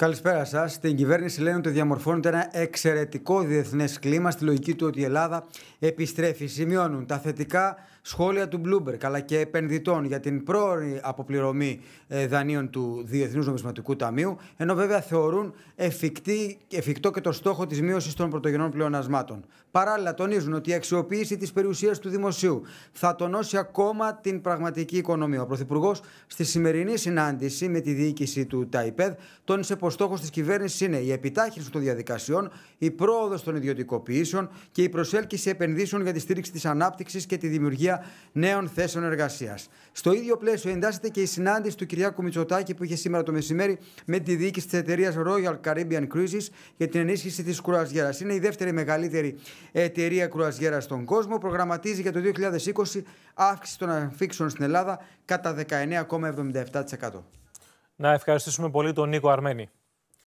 Καλησπέρα σας. Στην κυβέρνηση λένε ότι διαμορφώνεται ένα εξαιρετικό διεθνές κλίμα στη λογική του ότι η Ελλάδα επιστρέφει. Σημειώνουν τα θετικά σχόλια του Bloomberg αλλά και επενδυτών για την πρόορη αποπληρωμή ε, δανείων του Διεθνούς Νομισματικού Ταμείου. Ενώ βέβαια θεωρούν εφικτή, εφικτό και το στόχο της μείωσης των πρωτογενών πλεονασμάτων. Παράλληλα, τονίζουν ότι η αξιοποίηση της περιουσίας του δημοσίου θα τονώσει ακόμα την πραγματική οικονομία. Ο Πρωθυπουργός στη σημερινή συνάντηση με τη διοίκηση του ΤΑΙΠΕΔ τόνισε πω ο στόχος της κυβέρνησης είναι η επιτάχυνση των διαδικασιών, η πρόοδος των ιδιωτικοποιήσεων και η προσέλκυση επενδύσεων για τη στήριξη της ανάπτυξης και τη δημιουργία νέων θέσεων εργασίας. Στο ίδιο πλαίσιο εντάσσεται και η συνάντηση του Κυριάκου Μητσοτάκη που είχε σήμερα το μεσημέρι με τη διοίκηση της εταιρείας Royal Caribbean Cruises για την ενίσχυση της κρουαζιέρας. Είναι η δεύτερη μεγαλύτερη εταιρεία κρουαζιέρας στον κόσμο. Προγραμματίζει για το 2020 αύξηση των αμφίξεων στην Ελλάδα κατά 19,77%. Να ευχαριστήσουμε πολύ τον Νίκο Αρμένη.